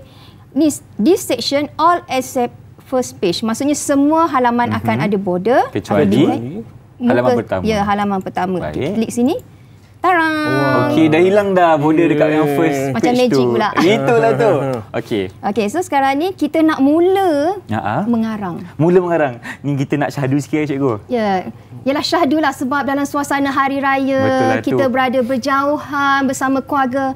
ni this section all except first page. Maksudnya semua halaman mm-hmm. akan ada border. Kecuali ada bunga. halaman Muka, pertama. Ya, halaman pertama. Baik. Klik sini. Tarang. Wow. Okey, dah hilang dah border dekat yang first page tu. Macam magic tu. pula. Itulah tu. Okey. Okey, so sekarang ni kita nak mula uh-huh. mengarang. Mula mengarang. Ni kita nak syahdu sikit ya, cikgu. Ya. Yeah. Yalah syahdu lah sebab dalam suasana hari raya lah kita tu. berada berjauhan bersama keluarga.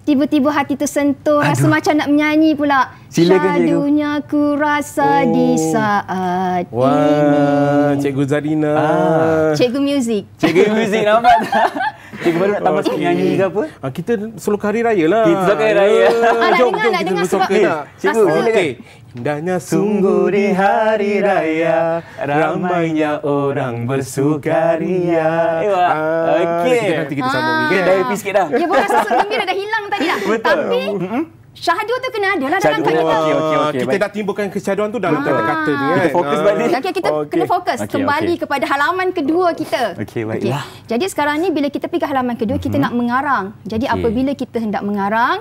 Tiba-tiba hati tersentuh Aduh. rasa macam nak menyanyi pula. Syahdunya ku rasa oh. di saat Wah, ini. Cikgu Zarina. Ah. Cikgu Music. Cikgu Music nampak tak? Cikgu baru nak tambah oh, sikit nyanyi ke apa? Ha, kita seluk hari raya lah. Kita solo hari raya. Eh, ah, jom, jom, kita dengar cikgu, silakan. Indahnya sungguh di hari raya Ramainya orang bersukaria ah, Okey Nanti kita sambung Kita dah happy sikit dah Ya, bukan sesuatu gembira dah hilang tadi dah Tapi Syahdu tu kena ada lah dalam kata-kata. Okay, okay, okay, kita baik. dah timbulkan kesyahaduan tu dalam ah. kata-kata ni kan. Kita fokus balik. Okay, kita okay. kena fokus okay, kembali okay. kepada halaman kedua oh. kita. Okey, baiklah. Okay. Jadi sekarang ni bila kita pergi ke halaman kedua, kita mm-hmm. nak mengarang. Jadi okay. apabila kita hendak mengarang,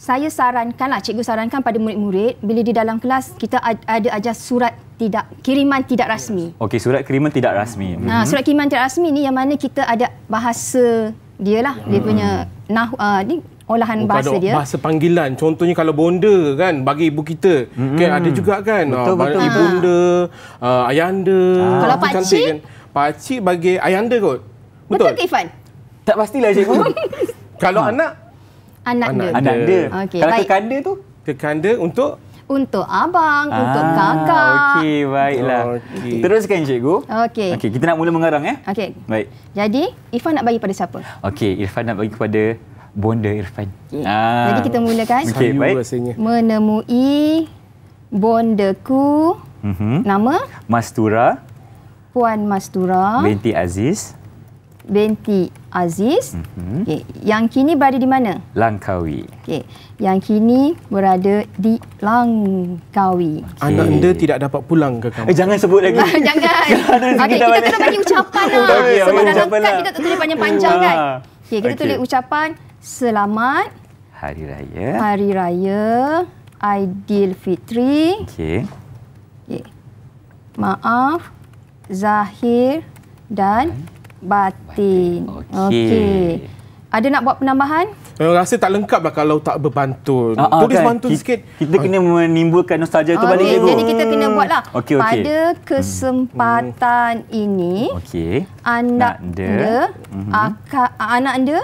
saya sarankanlah, cikgu sarankan pada murid-murid, bila di dalam kelas kita ada ajar surat tidak kiriman tidak rasmi. Okey, surat kiriman tidak rasmi. mm-hmm. surat kiriman tidak rasmi ni yang mana kita ada bahasa dialah, mm-hmm. dia punya mhm. nah, uh, ah, ni olahan bukan bahasa dia. Bahasa panggilan. Contohnya kalau bonda kan bagi ibu kita. Mm-hmm. Kan ada juga kan. Betul, ah, betul. Uh, ibu bonda, uh, ah, ayanda. Ah. Kalau pakcik? Cantik, kan? Pakcik bagi ayanda kot. Betul, betul ke Ifan? Tak pastilah cikgu. kalau hmm. anak? Anak, anak dia. Anak dia. Okay, kalau kekanda tu? Kekanda untuk? Untuk abang, ah, untuk kakak. Okey, baiklah. Okay. Teruskan cikgu. Okey. Okey, kita nak mula mengarang ya. Okey. Baik. Jadi, Irfan nak bagi pada siapa? Okey, Irfan nak bagi kepada Bonda Irfan. Okay. Ah. Jadi kita mulakan. Okay, baik. Menemui bondaku. Mm-hmm. Nama? Mastura. Puan Mastura. Binti Aziz. Binti Aziz. Mm-hmm. Okay. Yang kini berada di mana? Langkawi. Okay. Yang kini berada di Langkawi. Okay. Anak anda tidak dapat pulang ke kamu? Eh, jangan sebut lagi. jangan. okay, kita kena bagi ucapan lah. Okay, Sebab dalam kad kita tak tulis panjang-panjang ah. kan? Okay, kita okay. tulis ucapan. Selamat Hari Raya. Hari Raya Aidilfitri. Okey. Okey. Maaf zahir dan batin. Okey. Okay. Ada nak buat penambahan? Uh, rasa tak lah kalau tak berbantul. Uh, ah, uh, ah, Tulis kan? bantul sikit. Kita kena ah. menimbulkan nostalgia itu okay. balik. Hmm. Jadi kita kena buatlah. Okay, okay. Pada hmm. kesempatan hmm. ini, okay. anak anda, anda -hmm. akak, anak anda,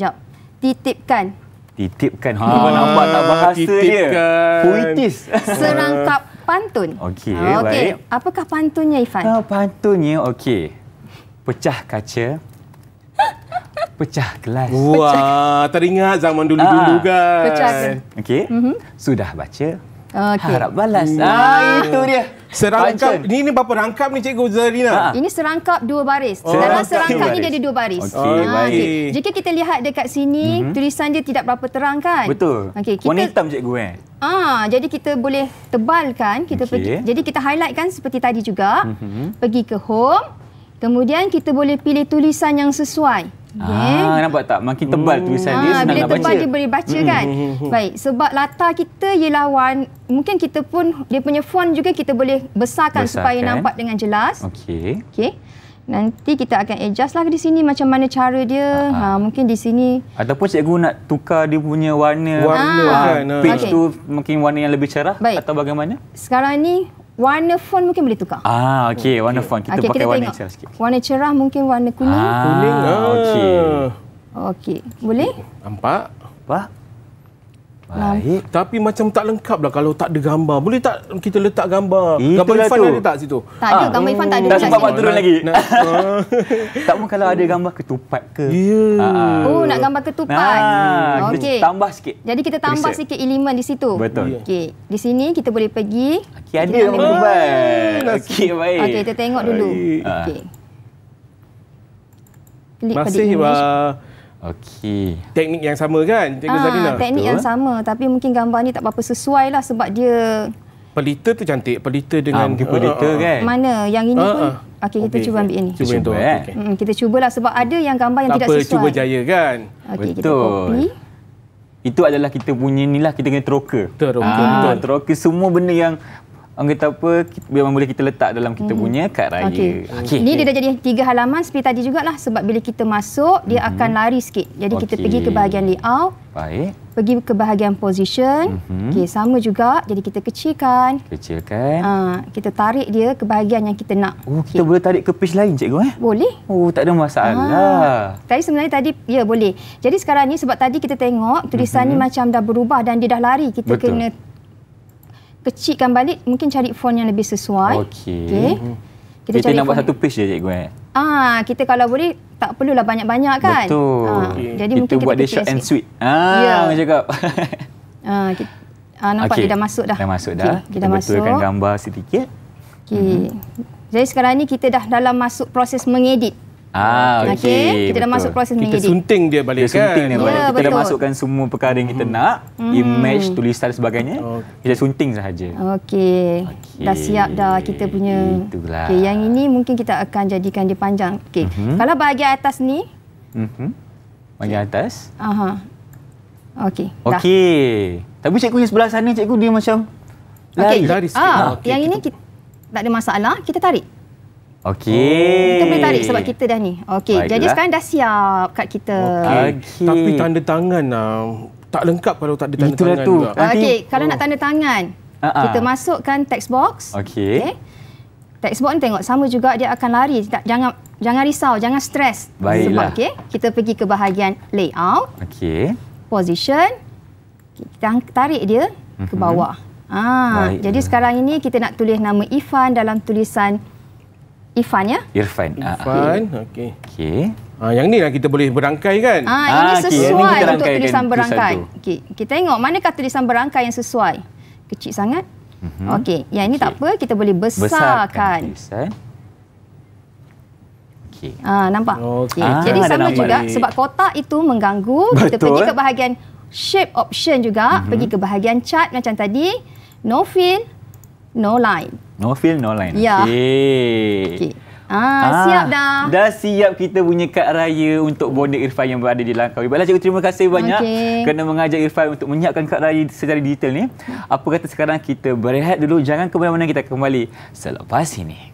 jap, titipkan titipkan ha ah, nampak tak bahasa titipkan. dia puitis serangkap pantun okey ha, ah, okay. baik apakah pantunnya Ifan ha, pantunnya okey pecah kaca pecah gelas wah teringat zaman dulu-dulu ha. guys pecah okey mm-hmm. sudah baca Okay. Harap balas. Hmm. Ah, itu dia. Serangkap ni ni berapa rangkap ni Cikgu Zarina? Ha. Ini serangkap dua baris. Oh. Dalam serangkap ni dia ada dua baris. Okey. Okay. Ah, okay. Jika kita lihat dekat sini mm -hmm. tulisan dia tidak berapa terang kan? Betul. Okey, kita warna hitam Cikgu eh. Ah, jadi kita boleh tebalkan kita okay. pergi. Jadi kita highlightkan seperti tadi juga. Mm -hmm. Pergi ke home. Kemudian kita boleh pilih tulisan yang sesuai. Yeah. Ah, nampak tak? Makin tebal hmm. tulisan ah, dia, ah, senang nak baca. Bila tebal dia boleh baca hmm, kan? Hmm, hmm, Baik, sebab latar kita ialah warna, mungkin kita pun, dia punya font juga kita boleh besarkan, besarkan. supaya nampak dengan jelas. Okey. Okey. Nanti kita akan adjust lah di sini macam mana cara dia. Uh ah, -huh. Ah. ha, mungkin di sini. Ataupun cikgu nak tukar dia punya warna. Warna kan, ha, kan. Page okay. tu mungkin warna yang lebih cerah Baik. atau bagaimana? Sekarang ni Warna font mungkin boleh tukar. Ah, okey. Warna okay. font. Kita okay, pakai kita warna cerah sikit. Warna cerah mungkin warna kuning. Ah, kuning. Ah, okey. Okey. Boleh? Nampak? Nampak? Baik. Tapi macam tak lengkap lah kalau tak ada gambar. Boleh tak kita letak gambar? Itulah gambar Irfan ada tak situ? Tak ada. Ha. Gambar Irfan tak ada. Dah sempat buat turun lagi. tak pun kalau ada gambar ketupat ke? Ya. Yeah. Oh, nak gambar ketupat. Nah, hmm, okay. Tambah sikit. Jadi kita tambah Reset. sikit elemen di situ. Betul. Ya. Okay. Di sini kita boleh pergi. Okay, ada. Ah, okay, baik. Okay, kita tengok dulu. Baik. Okay. Ah. Masih, pada Okey. Teknik yang sama kan? Cikgu ha, ah, Zadina. Teknik Betul. yang sama tapi mungkin gambar ni tak apa sesuai lah sebab dia pelita tu cantik, pelita dengan ha, pelita uh, uh, kan. Mana? Yang ini uh, pun uh. Okey kita okay, cuba ambil ini. ni. Cuba yang tu eh. Hmm, kita cubalah sebab ada yang gambar yang tidak apa, sesuai. Cuba jaya kan. Okay, Betul. Kita copy. Itu adalah kita punya ni lah kita kena teroka. Teroka. Ah, teroka semua benda yang orang kata apa kita, boleh kita letak dalam kita hmm. punya kad raya. Okey. Okay. Okay. Ni dia dah jadi tiga halaman seperti tadi jugalah sebab bila kita masuk dia mhm. akan lari sikit. Jadi okay. kita pergi ke bahagian layout. Baik. Pergi ke bahagian position. Hmm. Okey, sama juga. Jadi kita kecilkan. Kecilkan. Ha, kita tarik dia ke bahagian yang kita nak. Oh, kita okay. boleh tarik ke page lain cikgu eh? Boleh. Oh, tak ada masalah. Ha. Tapi sebenarnya tadi ya boleh. Jadi sekarang ni sebab tadi kita tengok tulisan hmm. ni mhm. macam dah berubah dan dia dah lari. Kita Betul. kena kecilkan balik mungkin cari font yang lebih sesuai okey okay. kita, hmm. cari nak buat satu page je cikgu eh ah kita kalau boleh tak perlulah banyak-banyak kan betul ah, okay. jadi kita mungkin buat kita buat dia short and sikit. sweet ah yeah. macam cakap ah, kita, ah nampak okay. dia dah masuk dah dah masuk dah okay. kita, kita masuk. betulkan gambar sedikit okey mm-hmm. jadi sekarang ni kita dah dalam masuk proses mengedit Ah, ah okay. okay. Kita betul. dah masuk proses mengedit. Kita sunting dia balik kita kan? Sunting dia ya, balik. Ya, kita betul. dah masukkan semua perkara yang kita hmm. nak. Hmm. Image, tulisan dan sebagainya. Okay. Kita sunting sahaja. Okay. okay. Dah siap dah kita punya. Okay, yang ini mungkin kita akan jadikan dia panjang. Okay. Uh-huh. Mhm. Kalau bahagian atas ni. Uh-huh. Bahagian okay. atas. Aha. Okay. Okay. Dah. Tapi cikgu yang sebelah sana, cikgu dia macam... Okay. Lari. Lari Ah, okay. Yang ini kita... tak ada masalah. Kita tarik. Okey. Oh, kita boleh tarik sebab kita dah ni. Okey. Jadi sekarang dah siap kad kita. Okey. Okay. Tapi tanda tangan lah. Tak lengkap kalau tak ada tanda Itulah tangan tu. juga. Okey. Kalau oh. nak tanda tangan, uh-huh. kita masukkan text box. Okey. Okay. Text box ni tengok sama juga dia akan lari. Tak, jangan jangan risau. Jangan stres. Baiklah. Okey. Kita pergi ke bahagian layout. Okey. Position. Kita tarik dia ke mhm. bawah. Uh-huh. Ah, Baiklah. Jadi sekarang ini kita nak tulis nama Ifan dalam tulisan... Irfan ya. Ah, Irfan. Irfan. Okey. Okey. Ha, yang ni lah kita boleh berangkai kan? Ah, ah ini ah, sesuai okay. ini untuk tulisan berangkai. Okey. Kita tengok manakah tulisan berangkai yang sesuai. Kecil sangat. Mm -hmm. Okey. Yang ini okay. tak apa. Kita boleh besarkan. Besarkan. Okey. Ha, nampak? Okey. Ah, Jadi sama juga. Ini. Sebab kotak itu mengganggu. Betul. Kita pergi ke bahagian shape option juga. Mm -hmm. Pergi mhm. ke bahagian chart macam tadi. No fill no line. No feel, no line. Ya. Okay. okay. Ah, ah, siap ah, dah. Dah siap kita punya kad raya untuk bonda Irfan yang berada di Langkawi. Baiklah cikgu, terima kasih banyak okay. kerana mengajak Irfan untuk menyiapkan kad raya secara detail ni. Apa kata sekarang kita berehat dulu. Jangan ke mana-mana kita kembali selepas ini.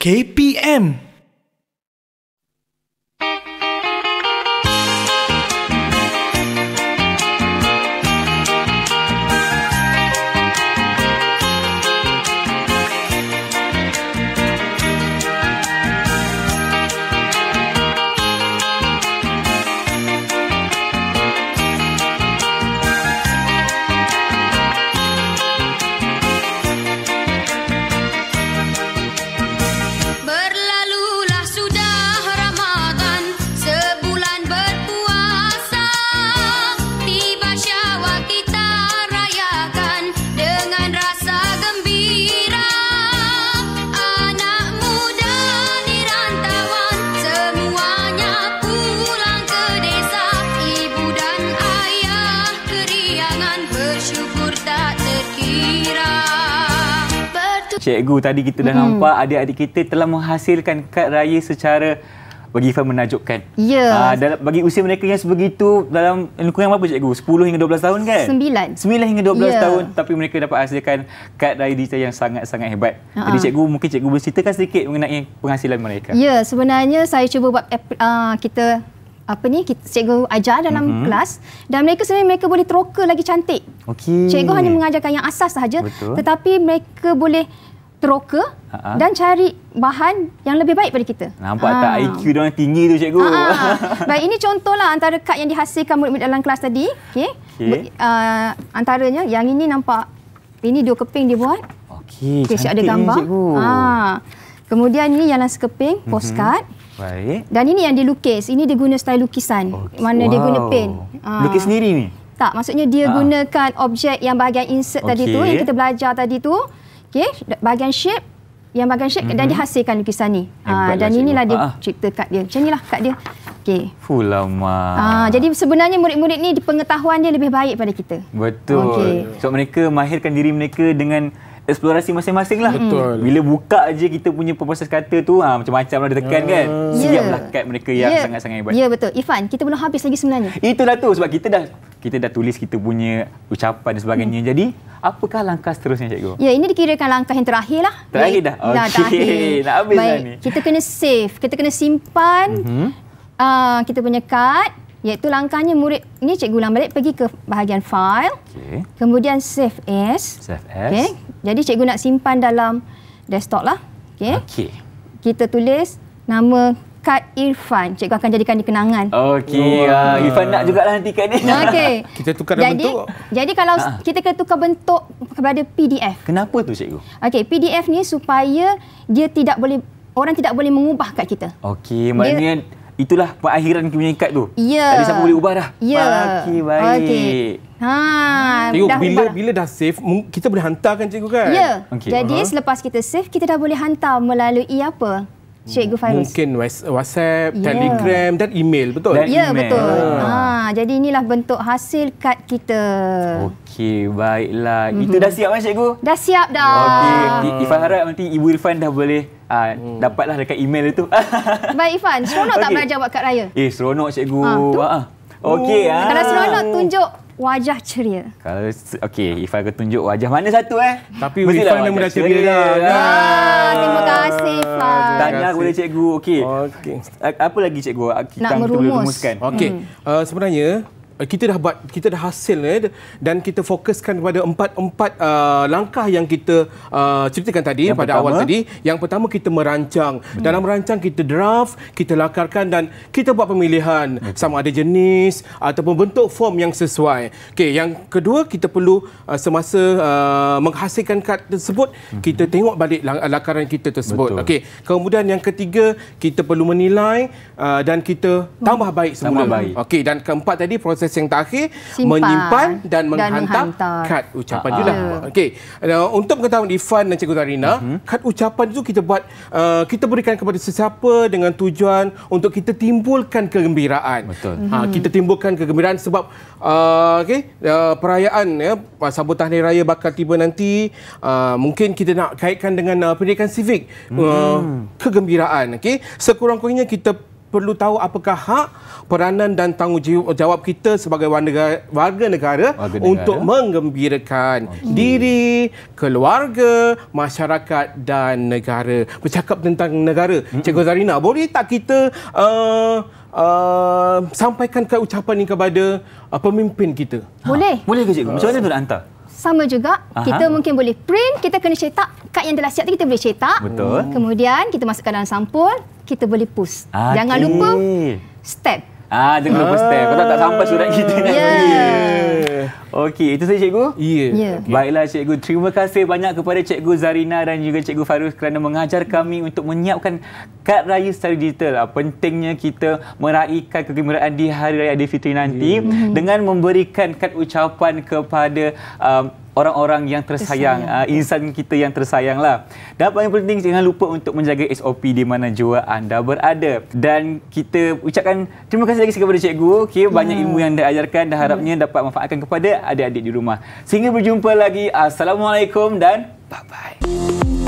KPM, cikgu tadi kita dah hmm. nampak adik-adik kita telah menghasilkan kad raya secara bagi Ifan menajubkan. Ya. Yeah. bagi usia mereka yang sebegitu dalam lingkungan berapa cikgu? 10 hingga 12 tahun kan? 9. 9 hingga 12 yeah. tahun tapi mereka dapat hasilkan kad raya digital yang sangat-sangat hebat. Uh-huh. Jadi cikgu mungkin cikgu boleh ceritakan sedikit mengenai penghasilan mereka. Ya, yeah, sebenarnya saya cuba buat uh, kita apa ni cikgu ajar dalam mm-hmm. kelas dan mereka sebenarnya mereka boleh teroka lagi cantik. Okey. Cikgu hanya mengajarkan yang asas sahaja Betul. tetapi mereka boleh teroka ha dan cari bahan yang lebih baik pada kita. Nampak ha. tak IQ dia orang tinggi tu cikgu. Ha-ha. Ah. Baik ini contohlah antara kad yang dihasilkan murid dalam kelas tadi. Okey. Okay. Uh, ah, antaranya yang ini nampak ini dua keping dia buat. Okey. Okay, ada gambar. Cikgu. Ha. Kemudian ini ialah sekeping mhm. postcard. Mm-hmm. Baik. Dan ini yang dilukis. Ini dia guna style lukisan. Okay. Mana wow. dia guna pen. Ha. Lukis sendiri ni? Tak, maksudnya dia ha. gunakan objek yang bahagian insert okay. tadi tu yang kita belajar tadi tu. Okey, bahagian shape yang bahagian shape mm-hmm. dan mhm. dihasilkan lukisan ni. Ha, dan inilah cikgu. dia ah. cerita kad dia. Macam inilah kad dia. Okey. Full Ha, jadi sebenarnya murid-murid ni pengetahuan dia lebih baik pada kita. Betul. Okay. Sebab so, mereka mahirkan diri mereka dengan eksplorasi masing-masing lah. Betul. Bila buka aja kita punya proses kata tu, ha, macam-macam lah ditekan yeah. kan. Ah. Siaplah ya. yeah. kad mereka yang yeah. sangat-sangat hebat. Ya, yeah, betul. Ifan, kita belum habis lagi sebenarnya. Itulah tu sebab kita dah kita dah tulis kita punya ucapan dan sebagainya. Hmm. Jadi, apakah langkah seterusnya cikgu? Ya, ini dikirakan langkah yang terakhir lah. Terakhir dah? Okey. Dah terakhir. Nak habis Baik. lah ni. Kita kena save. Kita kena simpan mm-hmm. uh, kita punya kad iaitu langkahnya murid ni cikgu ulang balik pergi ke bahagian file okay. kemudian save as save as okay. jadi cikgu nak simpan dalam desktop lah okey okay. kita tulis nama Kak Irfan. Cikgu akan jadikan dia kenangan. Okey. Uh, Irfan nak juga lah nanti kad ni. Okey. kita tukar jadi, bentuk. Jadi kalau ha. kita kena tukar bentuk kepada PDF. Kenapa tu cikgu? Okey. PDF ni supaya dia tidak boleh, orang tidak boleh mengubah kad kita. Okey. Maknanya itulah pengakhiran kemenyekat tu. Ya. Yeah. Tadi siapa boleh ubah dah. Ya. Yeah. Okey, baik. Okay. Ha, Tengok, dah bila, bila dah save, kita boleh hantarkan cikgu kan? Ya. Yeah. Okay. Jadi, uh -huh. selepas kita save, kita dah boleh hantar melalui apa? Cikgu Faiz. Mungkin WhatsApp, yeah. Telegram dan email, betul? Ya, yeah, betul. Ha. ha, jadi inilah bentuk hasil kad kita. Okey, baiklah. Mm-hmm. Itu mhm. dah siap kan cikgu? Dah siap dah. Okey, Ifan harap nanti Ibu Irfan dah boleh Uh, hmm. Dapatlah dekat email itu Baik Ifan Seronok okay. tak belajar buat kad raya? Eh seronok cikgu ha, Okey ah. Oh. Kalau seronok tunjuk wajah ceria. Kalau okey, if akan tunjuk wajah mana satu eh? Tapi Ifan memang dah ceria dah. Lah. Ah, terima kasih Ifan. Tanya ah, boleh cikgu. Okey. Okey. Apa lagi cikgu? Kita nak merumus. merumuskan. Okey. Hmm. Uh, sebenarnya Eh, kita dah buat kita dah hasil ya dan kita fokuskan kepada empat-empat uh, langkah yang kita uh, ceritakan tadi yang pada pertama, awal tadi yang pertama kita merancang hmm. dalam merancang kita draft kita lakarkan dan kita buat pemilihan hmm. sama ada jenis ataupun bentuk form yang sesuai okey yang kedua kita perlu uh, semasa uh, menghasilkan kad tersebut hmm. kita tengok balik lak- lakaran kita tersebut okey kemudian yang ketiga kita perlu menilai uh, dan kita hmm. tambah baik semula okey dan keempat tadi proses mesej yang terakhir Simpan. menyimpan dan menghantar, dan menghantar kad ucapan uh-huh. juga. Ya. Okey. Uh, untuk pengetahuan Ifan dan Cikgu Tarina, uh-huh. kad ucapan itu kita buat uh, kita berikan kepada sesiapa dengan tujuan untuk kita timbulkan kegembiraan. Betul. Uh-huh. kita timbulkan kegembiraan sebab uh, okey, uh, perayaan ya sambutan hari raya bakal tiba nanti uh, mungkin kita nak kaitkan dengan uh, pendidikan civik uh, mhm. uh kegembiraan. Okey. Sekurang-kurangnya kita perlu tahu apakah hak, peranan dan tanggungjawab kita sebagai warga negara, warga negara untuk mengembirakan okay. diri, keluarga, masyarakat dan negara. Bercakap tentang negara, mm-hmm. Cikgu Zarina, boleh tak kita uh, uh, sampaikan ke ucapan ini kepada uh, pemimpin kita? Boleh. Ha. Boleh ke Cikgu? Macam mana tu nak hantar? Sama juga, Aha. kita mungkin boleh print, kita kena cetak. Kad yang telah siap tu kita boleh cetak. Betul. Kemudian kita masukkan dalam sampul, kita boleh push. Okay. Jangan lupa step. Ah, jangan lupa step. Kau tak, tak sampai surat kita nanti. Yeah. Okey, itu saja cikgu. Ya. Yeah. Okay. Baiklah cikgu, terima kasih banyak kepada cikgu Zarina dan juga cikgu Farus kerana mengajar kami untuk menyiapkan kad raya secara digital. Ah, pentingnya kita meraihkan kegembiraan di hari raya Aidilfitri nanti yeah. dengan memberikan kad ucapan kepada um, orang-orang yang tersayang, tersayang. Uh, insan kita yang tersayang lah. Dan paling penting jangan lupa untuk menjaga SOP di mana jua anda berada. Dan kita ucapkan terima kasih lagi kepada cikgu. Okey banyak ya. ilmu yang dia ajarkan dan harapnya yeah. dapat manfaatkan kepada adik-adik di rumah. Sehingga berjumpa lagi. Assalamualaikum dan bye-bye.